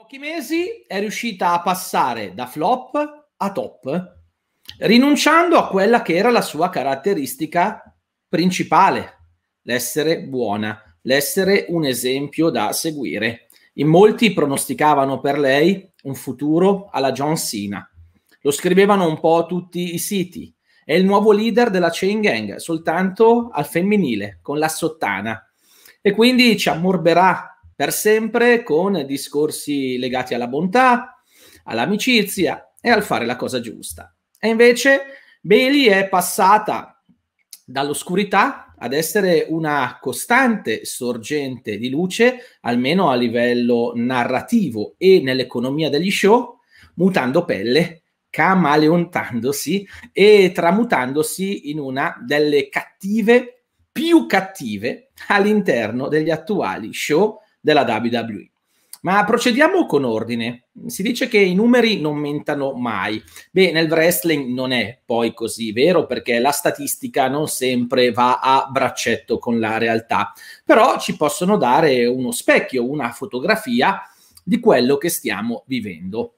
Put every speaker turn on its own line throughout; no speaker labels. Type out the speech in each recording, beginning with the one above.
pochi mesi è riuscita a passare da flop a top, rinunciando a quella che era la sua caratteristica principale, l'essere buona, l'essere un esempio da seguire. In molti pronosticavano per lei un futuro alla John Cena. Lo scrivevano un po' tutti i siti. È il nuovo leader della chain gang, soltanto al femminile, con la sottana. E quindi ci ammorberà per sempre con discorsi legati alla bontà, all'amicizia e al fare la cosa giusta. E invece Bailey è passata dall'oscurità ad essere una costante sorgente di luce, almeno a livello narrativo e nell'economia degli show, mutando pelle, camaleontandosi e tramutandosi in una delle cattive più cattive all'interno degli attuali show della WWE. Ma procediamo con ordine. Si dice che i numeri non mentano mai. Beh, nel wrestling non è poi così vero perché la statistica non sempre va a braccetto con la realtà, però ci possono dare uno specchio, una fotografia di quello che stiamo vivendo.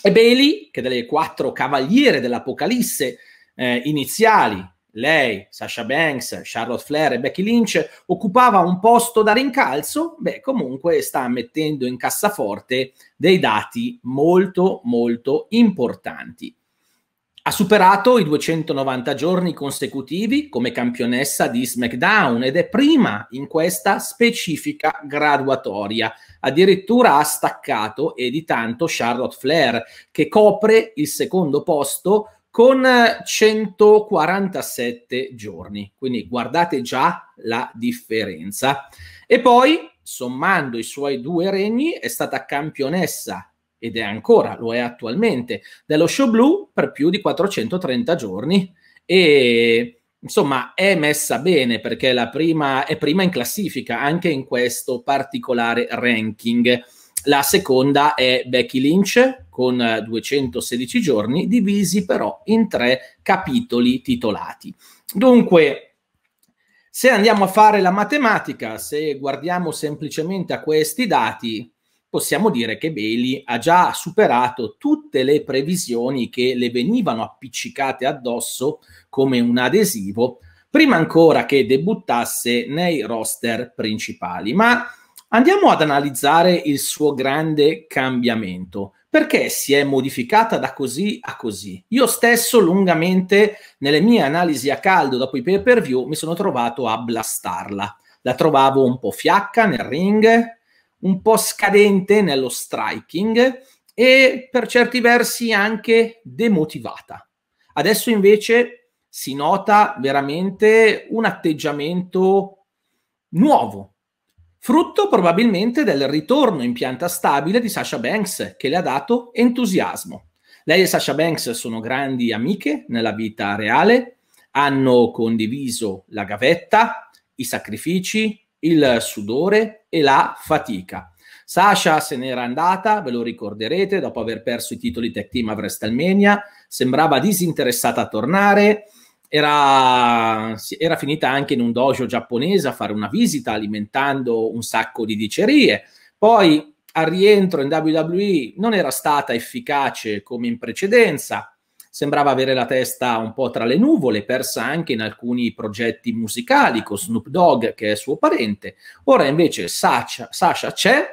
E Bailey, che delle quattro cavaliere dell'Apocalisse eh, iniziali lei, Sasha Banks, Charlotte Flair e Becky Lynch occupava un posto da rincalzo, beh, comunque sta mettendo in cassaforte dei dati molto, molto importanti. Ha superato i 290 giorni consecutivi come campionessa di SmackDown ed è prima in questa specifica graduatoria. Addirittura ha staccato e di tanto Charlotte Flair, che copre il secondo posto con 147 giorni. Quindi guardate già la differenza. E poi, sommando i suoi due regni, è stata campionessa ed è ancora, lo è attualmente, dello show blu per più di 430 giorni e insomma è messa bene perché prima, è prima in classifica anche in questo particolare ranking la seconda è Becky Lynch con 216 eh, giorni, divisi però in tre capitoli titolati. Dunque, se andiamo a fare la matematica, se guardiamo semplicemente a questi dati, possiamo dire che Bailey ha già superato tutte le previsioni che le venivano appiccicate addosso come un adesivo, prima ancora che debuttasse nei roster principali. Ma Andiamo ad analizzare il suo grande cambiamento. Perché si è modificata da così a così? Io stesso lungamente nelle mie analisi a caldo dopo i pay per view mi sono trovato a blastarla. La trovavo un po' fiacca nel ring, un po' scadente nello striking e per certi versi anche demotivata. Adesso invece si nota veramente un atteggiamento nuovo, frutto probabilmente del ritorno in pianta stabile di Sasha Banks, che le ha dato entusiasmo. Lei e Sasha Banks sono grandi amiche nella vita reale, hanno condiviso la gavetta, i sacrifici, il sudore e la fatica. Sasha se n'era andata, ve lo ricorderete, dopo aver perso i titoli tech team a WrestleMania, sembrava disinteressata a tornare, era, era, finita anche in un dojo giapponese a fare una visita alimentando un sacco di dicerie. Poi al rientro in WWE non era stata efficace come in precedenza, sembrava avere la testa un po' tra le nuvole, persa anche in alcuni progetti musicali con Snoop Dogg che è suo parente. Ora invece Sasha, Sasha c'è,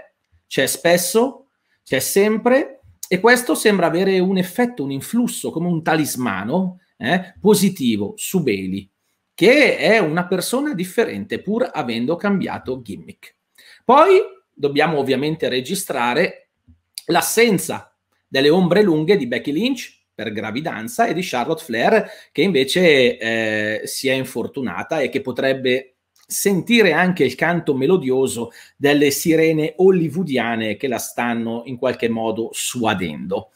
c'è spesso, c'è sempre e questo sembra avere un effetto, un influsso come un talismano eh, positivo su Bailey, che è una persona differente pur avendo cambiato gimmick. Poi dobbiamo ovviamente registrare l'assenza delle ombre lunghe di Becky Lynch per gravidanza e di Charlotte Flair che invece eh, si è infortunata e che potrebbe sentire anche il canto melodioso delle sirene hollywoodiane che la stanno in qualche modo suadendo.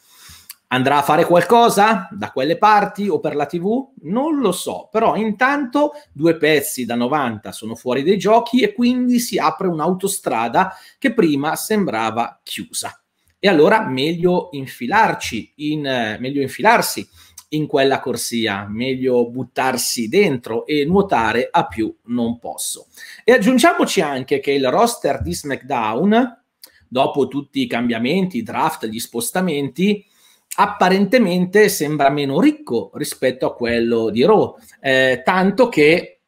Andrà a fare qualcosa da quelle parti o per la TV? Non lo so, però intanto due pezzi da 90 sono fuori dai giochi e quindi si apre un'autostrada che prima sembrava chiusa. E allora meglio infilarci, in, eh, meglio infilarsi in quella corsia, meglio buttarsi dentro e nuotare a più non posso. E aggiungiamoci anche che il roster di SmackDown, dopo tutti i cambiamenti, i draft, gli spostamenti, apparentemente sembra meno ricco rispetto a quello di Raw, eh, tanto che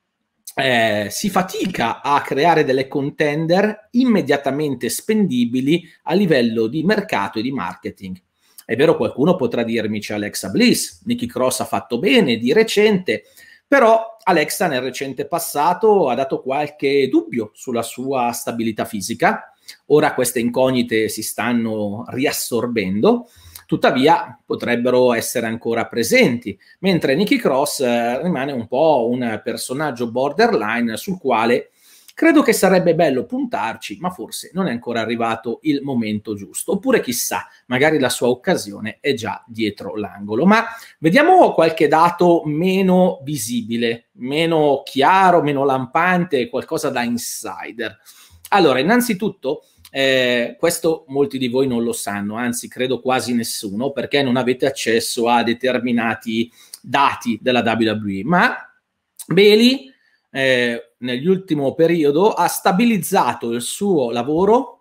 eh, si fatica a creare delle contender immediatamente spendibili a livello di mercato e di marketing. È vero, qualcuno potrà dirmi c'è Alexa Bliss, Nicky Cross ha fatto bene di recente, però Alexa nel recente passato ha dato qualche dubbio sulla sua stabilità fisica. Ora queste incognite si stanno riassorbendo tuttavia potrebbero essere ancora presenti, mentre Nicky Cross eh, rimane un po' un personaggio borderline sul quale credo che sarebbe bello puntarci, ma forse non è ancora arrivato il momento giusto, oppure chissà, magari la sua occasione è già dietro l'angolo. Ma vediamo qualche dato meno visibile, meno chiaro, meno lampante, qualcosa da insider. Allora, innanzitutto eh, questo molti di voi non lo sanno, anzi credo quasi nessuno, perché non avete accesso a determinati dati della WWE, ma Bailey eh, nell'ultimo periodo ha stabilizzato il suo lavoro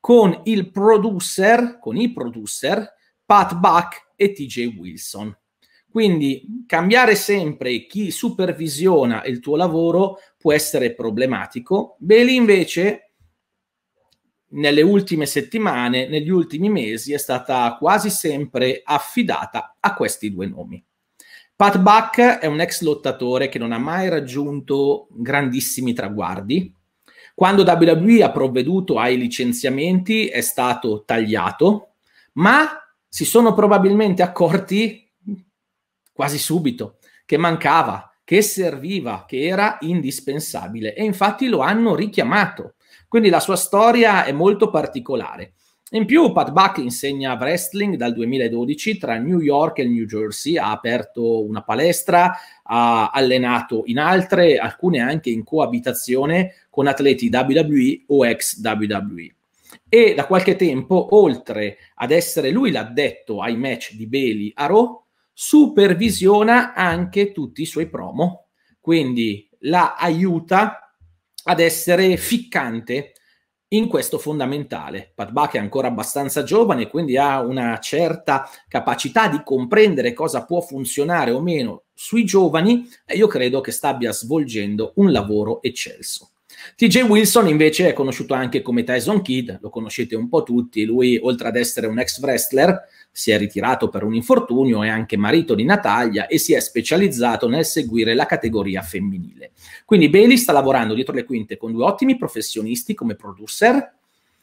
con il producer, con i producer Pat Buck e TJ Wilson. Quindi cambiare sempre chi supervisiona il tuo lavoro può essere problematico. Bailey invece nelle ultime settimane, negli ultimi mesi, è stata quasi sempre affidata a questi due nomi. Pat Buck è un ex lottatore che non ha mai raggiunto grandissimi traguardi. Quando WWE ha provveduto ai licenziamenti è stato tagliato, ma si sono probabilmente accorti quasi subito che mancava, che serviva, che era indispensabile e infatti lo hanno richiamato quindi la sua storia è molto particolare. In più, Pat Buck insegna wrestling dal 2012 tra New York e New Jersey, ha aperto una palestra, ha allenato in altre, alcune anche in coabitazione con atleti WWE o ex WWE. E da qualche tempo, oltre ad essere lui l'addetto ai match di Bailey a Raw, supervisiona anche tutti i suoi promo, quindi la aiuta ad essere ficcante in questo fondamentale. Pat Buck è ancora abbastanza giovane, quindi ha una certa capacità di comprendere cosa può funzionare o meno sui giovani e io credo che stia svolgendo un lavoro eccelso. TJ Wilson invece è conosciuto anche come Tyson Kidd, lo conoscete un po' tutti, lui oltre ad essere un ex wrestler si è ritirato per un infortunio, è anche marito di Natalia e si è specializzato nel seguire la categoria femminile. Quindi Bailey sta lavorando dietro le quinte con due ottimi professionisti come producer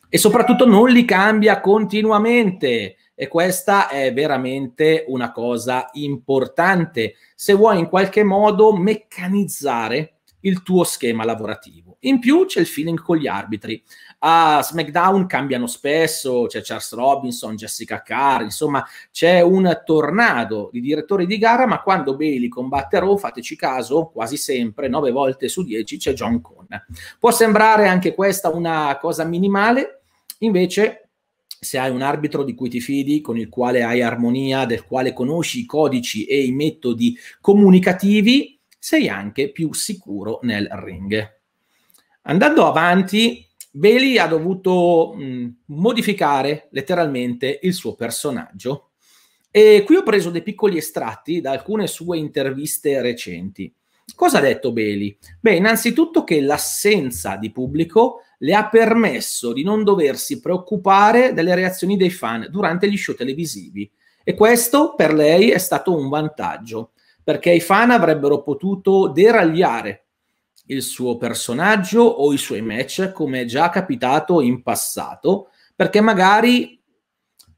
e soprattutto non li cambia continuamente. E questa è veramente una cosa importante se vuoi in qualche modo meccanizzare il tuo schema lavorativo in più c'è il feeling con gli arbitri. A SmackDown cambiano spesso, c'è Charles Robinson, Jessica Carr, insomma c'è un tornado di direttori di gara, ma quando Bailey combatte Raw, fateci caso, quasi sempre, nove volte su dieci, c'è John Connor. Può sembrare anche questa una cosa minimale, invece se hai un arbitro di cui ti fidi, con il quale hai armonia, del quale conosci i codici e i metodi comunicativi, sei anche più sicuro nel ring. Andando avanti, Bailey ha dovuto mh, modificare letteralmente il suo personaggio. E qui ho preso dei piccoli estratti da alcune sue interviste recenti. Cosa ha detto Bailey? Beh, innanzitutto che l'assenza di pubblico le ha permesso di non doversi preoccupare delle reazioni dei fan durante gli show televisivi e questo per lei è stato un vantaggio perché i fan avrebbero potuto deragliare il suo personaggio o i suoi match, come è già capitato in passato, perché magari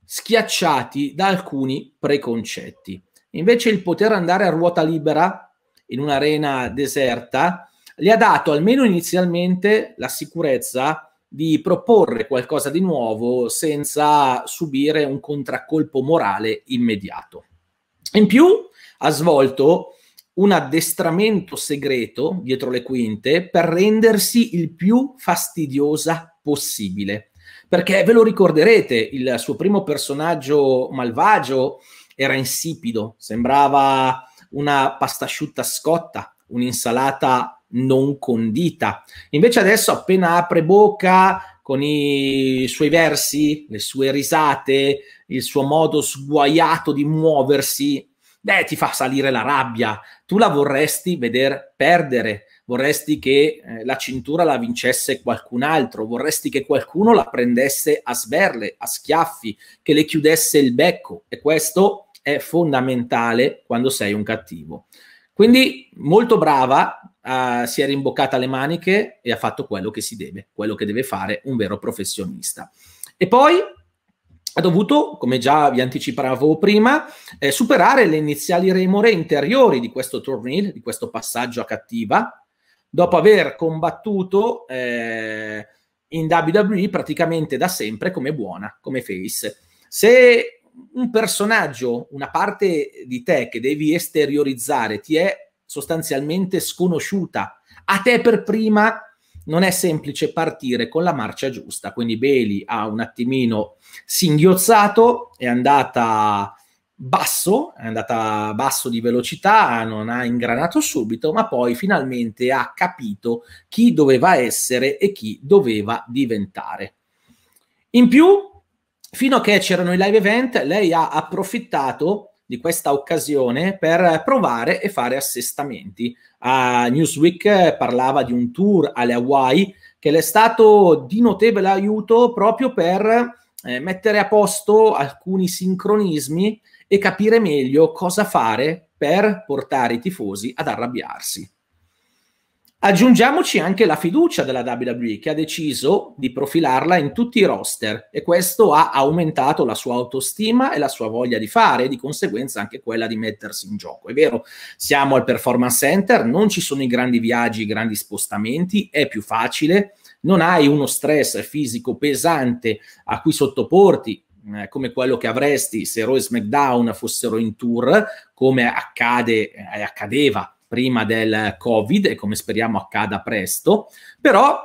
schiacciati da alcuni preconcetti. Invece il poter andare a ruota libera in un'arena deserta gli ha dato almeno inizialmente la sicurezza di proporre qualcosa di nuovo senza subire un contraccolpo morale immediato. In più ha svolto un addestramento segreto dietro le quinte per rendersi il più fastidiosa possibile. Perché ve lo ricorderete, il suo primo personaggio malvagio era insipido, sembrava una pasta asciutta scotta, un'insalata non condita. Invece adesso appena apre bocca con i suoi versi, le sue risate, il suo modo sguaiato di muoversi, beh, ti fa salire la rabbia, tu la vorresti vedere perdere, vorresti che eh, la cintura la vincesse qualcun altro, vorresti che qualcuno la prendesse a sberle, a schiaffi, che le chiudesse il becco e questo è fondamentale quando sei un cattivo. Quindi molto brava, eh, si è rimboccata le maniche e ha fatto quello che si deve, quello che deve fare un vero professionista. E poi ha dovuto, come già vi anticipavo prima, eh, superare le iniziali remore interiori di questo tornil, di questo passaggio a cattiva, dopo aver combattuto eh, in WWE praticamente da sempre come buona, come face. Se un personaggio, una parte di te che devi esteriorizzare ti è sostanzialmente sconosciuta, a te per prima non è semplice partire con la marcia giusta. Quindi Bailey ha un attimino singhiozzato, è andata basso, è andata basso di velocità, non ha ingranato subito, ma poi finalmente ha capito chi doveva essere e chi doveva diventare. In più, fino a che c'erano i live event, lei ha approfittato di questa occasione per provare e fare assestamenti. Uh, Newsweek eh, parlava di un tour alle Hawaii che le è stato di notevole aiuto proprio per eh, mettere a posto alcuni sincronismi e capire meglio cosa fare per portare i tifosi ad arrabbiarsi. Aggiungiamoci anche la fiducia della WWE che ha deciso di profilarla in tutti i roster e questo ha aumentato la sua autostima e la sua voglia di fare e di conseguenza anche quella di mettersi in gioco. È vero, siamo al performance center, non ci sono i grandi viaggi, i grandi spostamenti, è più facile, non hai uno stress fisico pesante a cui sottoporti eh, come quello che avresti se Raw e SmackDown fossero in tour, come accade e eh, accadeva prima del Covid e come speriamo accada presto, però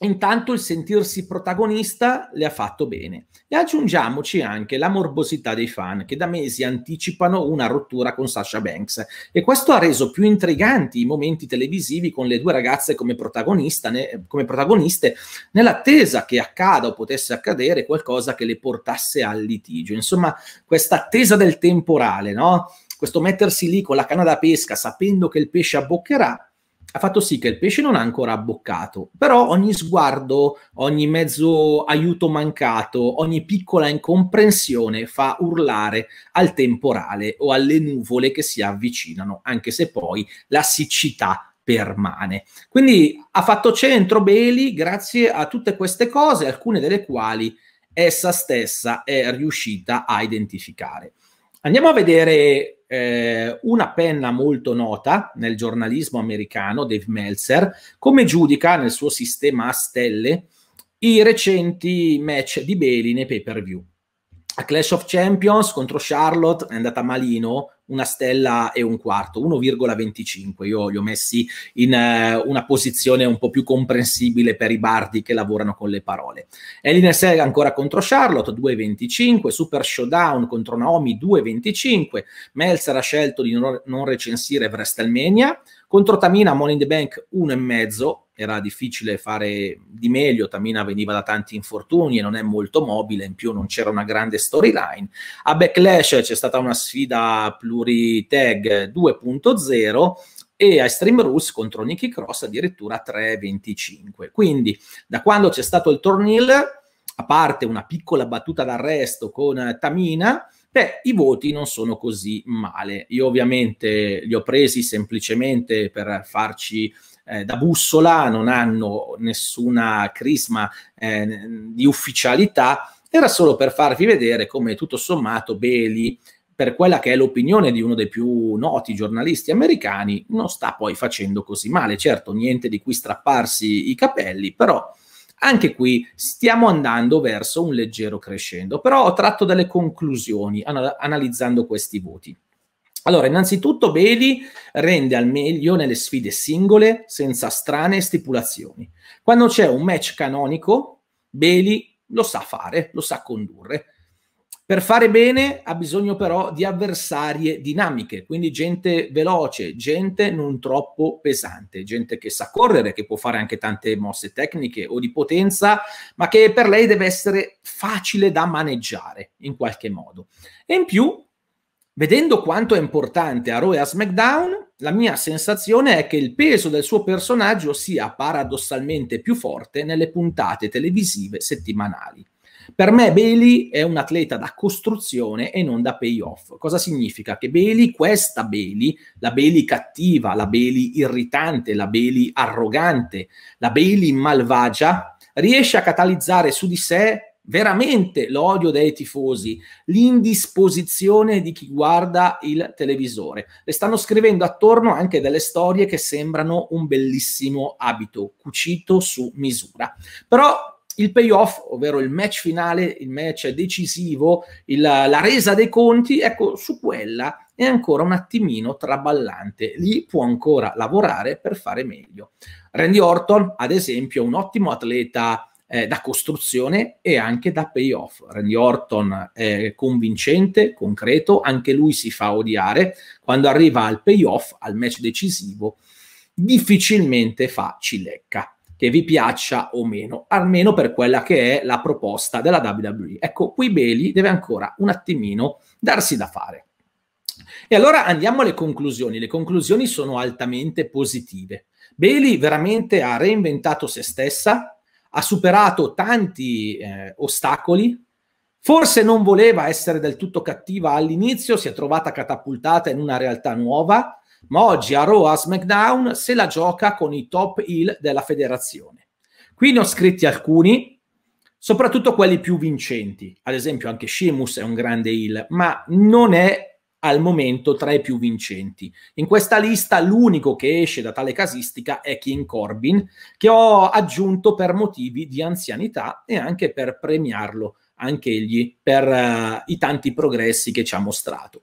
intanto il sentirsi protagonista le ha fatto bene. E aggiungiamoci anche la morbosità dei fan che da mesi anticipano una rottura con Sasha Banks e questo ha reso più intriganti i momenti televisivi con le due ragazze come, ne, come protagoniste nell'attesa che accada o potesse accadere qualcosa che le portasse al litigio. Insomma, questa attesa del temporale, no? questo mettersi lì con la canna da pesca sapendo che il pesce abboccherà, ha fatto sì che il pesce non ha ancora abboccato, però ogni sguardo, ogni mezzo aiuto mancato, ogni piccola incomprensione fa urlare al temporale o alle nuvole che si avvicinano, anche se poi la siccità permane. Quindi ha fatto centro Bailey grazie a tutte queste cose, alcune delle quali essa stessa è riuscita a identificare. Andiamo a vedere eh, una penna molto nota nel giornalismo americano, Dave Meltzer, come giudica nel suo sistema a stelle i recenti match di Bailey nei pay per view. A Clash of Champions contro Charlotte è andata malino una stella e un quarto, 1,25. Io li ho messi in eh, una posizione un po' più comprensibile per i bardi che lavorano con le parole. Elina Seg ancora contro Charlotte, 2,25. Super Showdown contro Naomi, 2,25. Melzer ha scelto di non recensire WrestleMania. Contro Tamina, Money in the Bank, 1,5 era difficile fare di meglio, Tamina veniva da tanti infortuni e non è molto mobile, in più non c'era una grande storyline. A Backlash c'è stata una sfida pluri-tag 2.0 e a Stream Rules contro Nicky Cross addirittura 3.25. Quindi da quando c'è stato il tornil, a parte una piccola battuta d'arresto con Tamina, beh, i voti non sono così male. Io ovviamente li ho presi semplicemente per farci eh, da bussola, non hanno nessuna crisma eh, di ufficialità, era solo per farvi vedere come tutto sommato Bailey, per quella che è l'opinione di uno dei più noti giornalisti americani, non sta poi facendo così male. Certo, niente di cui strapparsi i capelli, però anche qui stiamo andando verso un leggero crescendo. Però ho tratto delle conclusioni analizzando questi voti. Allora, innanzitutto Bailey rende al meglio nelle sfide singole senza strane stipulazioni. Quando c'è un match canonico, Bailey lo sa fare, lo sa condurre. Per fare bene ha bisogno però di avversarie dinamiche, quindi gente veloce, gente non troppo pesante, gente che sa correre, che può fare anche tante mosse tecniche o di potenza, ma che per lei deve essere facile da maneggiare in qualche modo. E in più Vedendo quanto è importante a Raw a SmackDown, la mia sensazione è che il peso del suo personaggio sia paradossalmente più forte nelle puntate televisive settimanali. Per me Bailey è un atleta da costruzione e non da payoff. Cosa significa? Che Bailey, questa Bailey, la Bailey cattiva, la Bailey irritante, la Bailey arrogante, la Bailey malvagia, riesce a catalizzare su di sé veramente l'odio dei tifosi, l'indisposizione di chi guarda il televisore. Le stanno scrivendo attorno anche delle storie che sembrano un bellissimo abito cucito su misura. Però il payoff, ovvero il match finale, il match decisivo, il, la resa dei conti, ecco, su quella è ancora un attimino traballante. Lì può ancora lavorare per fare meglio. Randy Orton, ad esempio, è un ottimo atleta eh, da costruzione e anche da payoff. Randy Orton è convincente, concreto, anche lui si fa odiare. Quando arriva al payoff, al match decisivo, difficilmente fa cilecca che vi piaccia o meno, almeno per quella che è la proposta della WWE. Ecco, qui Bailey deve ancora un attimino darsi da fare. E allora andiamo alle conclusioni. Le conclusioni sono altamente positive. Bailey veramente ha reinventato se stessa, ha superato tanti eh, ostacoli, forse non voleva essere del tutto cattiva all'inizio, si è trovata catapultata in una realtà nuova, ma oggi a Raw, a SmackDown, se la gioca con i top heel della federazione. Qui ne ho scritti alcuni, soprattutto quelli più vincenti, ad esempio anche Sheamus è un grande heel, ma non è al momento tra i più vincenti. In questa lista l'unico che esce da tale casistica è King Corbin, che ho aggiunto per motivi di anzianità e anche per premiarlo anche egli per uh, i tanti progressi che ci ha mostrato.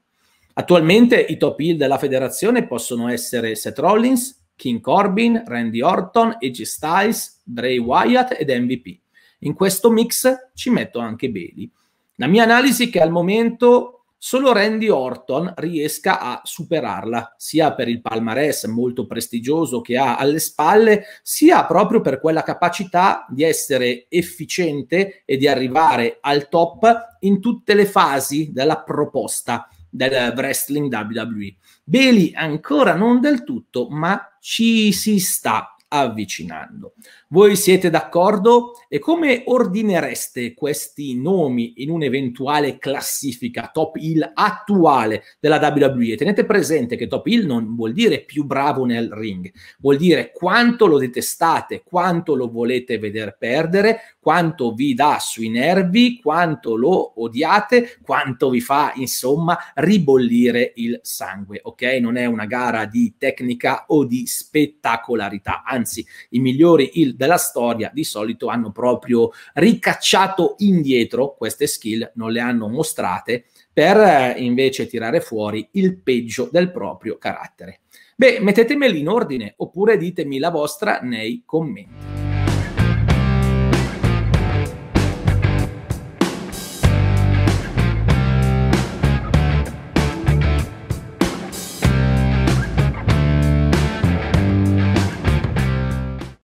Attualmente i top heel della federazione possono essere Seth Rollins, King Corbin, Randy Orton, AJ Styles, Bray Wyatt ed MVP. In questo mix ci metto anche Bailey. La mia analisi è che al momento solo Randy Orton riesca a superarla, sia per il palmarès molto prestigioso che ha alle spalle, sia proprio per quella capacità di essere efficiente e di arrivare al top in tutte le fasi della proposta del wrestling WWE. Bailey ancora non del tutto, ma ci si sta avvicinando. Voi siete d'accordo? E come ordinereste questi nomi in un'eventuale classifica top hill attuale della WWE? Tenete presente che top hill non vuol dire più bravo nel ring, vuol dire quanto lo detestate, quanto lo volete vedere perdere, quanto vi dà sui nervi, quanto lo odiate, quanto vi fa insomma ribollire il sangue, ok? Non è una gara di tecnica o di spettacolarità, anzi i migliori heel della storia di solito hanno proprio ricacciato indietro queste skill, non le hanno mostrate per eh, invece tirare fuori il peggio del proprio carattere. Beh, mettetemeli in ordine oppure ditemi la vostra nei commenti.